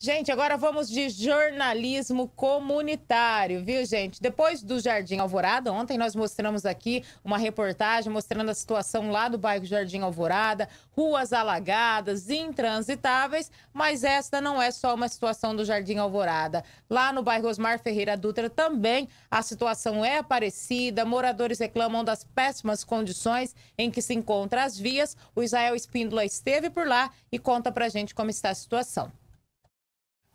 Gente, agora vamos de jornalismo comunitário, viu, gente? Depois do Jardim Alvorada, ontem nós mostramos aqui uma reportagem mostrando a situação lá do bairro Jardim Alvorada, ruas alagadas, intransitáveis, mas esta não é só uma situação do Jardim Alvorada. Lá no bairro Osmar Ferreira Dutra também a situação é parecida, moradores reclamam das péssimas condições em que se encontram as vias. O Israel Espíndola esteve por lá e conta pra gente como está a situação.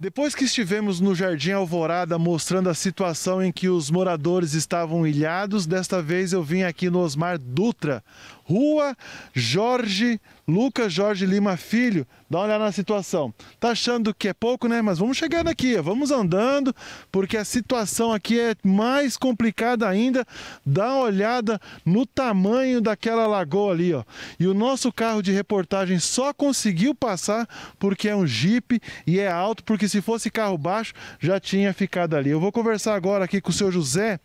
Depois que estivemos no Jardim Alvorada mostrando a situação em que os moradores estavam ilhados, desta vez eu vim aqui no Osmar Dutra, Rua Jorge Lucas Jorge Lima Filho. Dá uma olhada na situação. Tá achando que é pouco, né? Mas vamos chegando aqui, vamos andando, porque a situação aqui é mais complicada ainda. Dá uma olhada no tamanho daquela lagoa ali, ó. E o nosso carro de reportagem só conseguiu passar porque é um Jeep e é alto, porque se fosse carro baixo já tinha ficado ali. Eu vou conversar agora aqui com o seu José,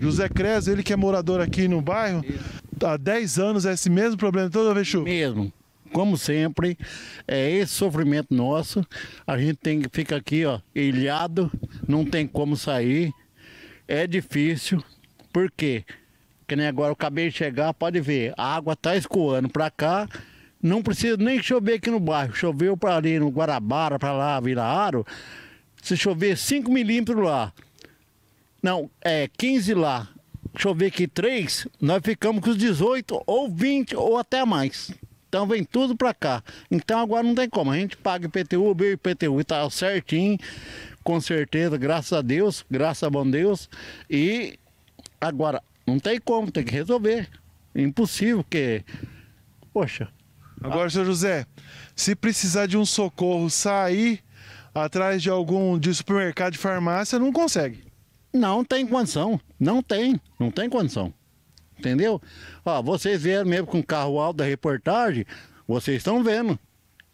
José Creso, ele que é morador aqui no bairro. Isso há 10 anos é esse mesmo problema toda vez chuva? Mesmo. Como sempre, é esse sofrimento nosso. A gente tem que ficar aqui, ó, ilhado, não tem como sair. É difícil. Por quê? Que nem agora eu acabei de chegar, pode ver, a água tá escoando para cá. Não precisa nem chover aqui no bairro. Choveu para ali no Guarabara, para lá, Vila Aro. Se chover 5 milímetros lá, não, é 15 lá, deixa eu ver aqui, três, nós ficamos com os 18 ou 20 ou até mais. Então vem tudo para cá. Então agora não tem como. A gente paga IPTU, o IPTU está certinho, com certeza, graças a Deus, graças a bom Deus. E agora não tem como, tem que resolver. Impossível, porque. Poxa. Agora, a... José, se precisar de um socorro sair atrás de algum de supermercado de farmácia, não consegue. Não tem condição. Não tem. Não tem condição. Entendeu? Ó, vocês vieram mesmo com o carro alto da reportagem, vocês estão vendo.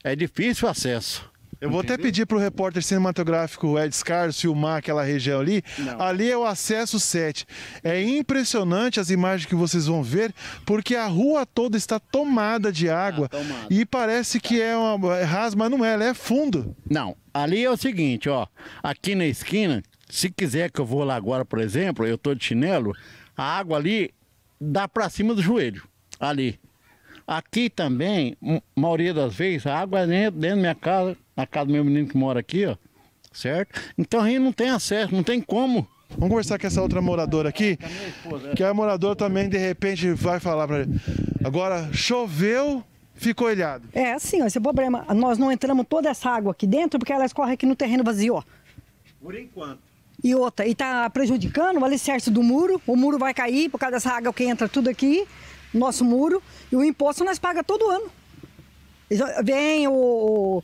É difícil o acesso. Eu vou Entendeu? até pedir para o repórter cinematográfico Ed Scars filmar aquela região ali. Não. Ali é o acesso 7. É impressionante as imagens que vocês vão ver, porque a rua toda está tomada de água. Ah, tomada. E parece que é uma é rasma mas não é, ela é fundo. Não, ali é o seguinte, ó. Aqui na esquina se quiser que eu vou lá agora, por exemplo, eu tô de chinelo, a água ali dá para cima do joelho, ali. Aqui também, maioria das vezes, a água é dentro, dentro da minha casa, na casa do meu menino que mora aqui, ó, certo? Então a gente não tem acesso, não tem como. Vamos conversar com essa outra moradora aqui, que a moradora também, de repente, vai falar para ele. Agora, choveu, ficou ilhado. É, assim, ó, esse é o problema. Nós não entramos toda essa água aqui dentro porque ela escorre aqui no terreno vazio, ó. Por enquanto. E outra, e está prejudicando o alicerce do muro, o muro vai cair por causa dessa água que entra tudo aqui, nosso muro, e o imposto nós paga todo ano. Vem o,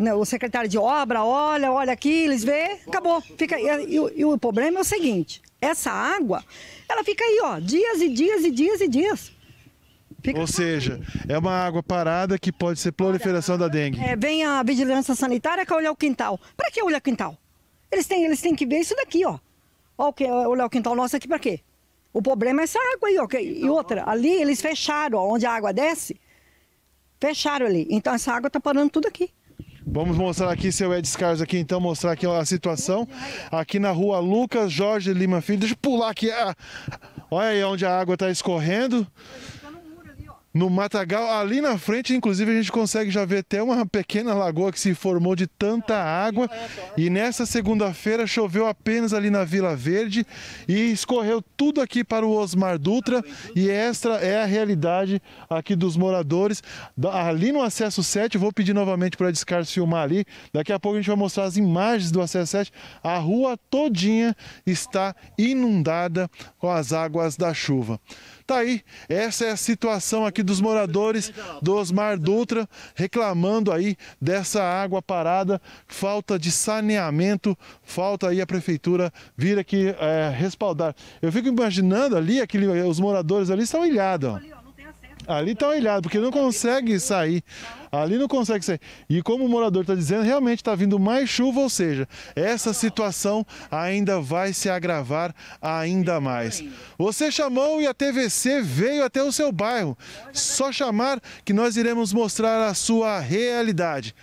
né, o secretário de obra, olha, olha aqui, eles vê, acabou. Fica, e, e, e o problema é o seguinte, essa água, ela fica aí, ó, dias e dias e dias e dias. Fica Ou seja, é uma água parada que pode ser proliferação da dengue. É, vem a vigilância sanitária que olha o quintal. Para que olhar o quintal? Eles têm, eles têm que ver isso daqui, ó. Ó, o Léo Quintal nosso é aqui para quê? O problema é essa água aí, ó. Que, e outra, ali eles fecharam, ó, onde a água desce, fecharam ali. Então essa água tá parando tudo aqui. Vamos mostrar aqui, seu Ed Carlos, aqui então, mostrar aqui a situação. Aqui na rua Lucas Jorge Lima Filho. Deixa eu pular aqui. Ah. olha aí onde a água está escorrendo no Matagal. Ali na frente, inclusive, a gente consegue já ver até uma pequena lagoa que se formou de tanta água. E nessa segunda-feira choveu apenas ali na Vila Verde e escorreu tudo aqui para o Osmar Dutra. E esta é a realidade aqui dos moradores. Ali no acesso 7, vou pedir novamente para a Descartes filmar ali. Daqui a pouco a gente vai mostrar as imagens do acesso 7. A rua todinha está inundada com as águas da chuva. Tá aí, essa é a situação aqui dos moradores do Osmar Dutra reclamando aí dessa água parada, falta de saneamento, falta aí a prefeitura vir aqui é, respaldar. Eu fico imaginando ali, aquele, eh, os moradores ali são ilhados ali está ilhado, porque não consegue sair. Ali não consegue sair. E como o morador está dizendo, realmente está vindo mais chuva, ou seja, essa situação ainda vai se agravar ainda mais. Você chamou e a TVC veio até o seu bairro. Só chamar que nós iremos mostrar a sua realidade.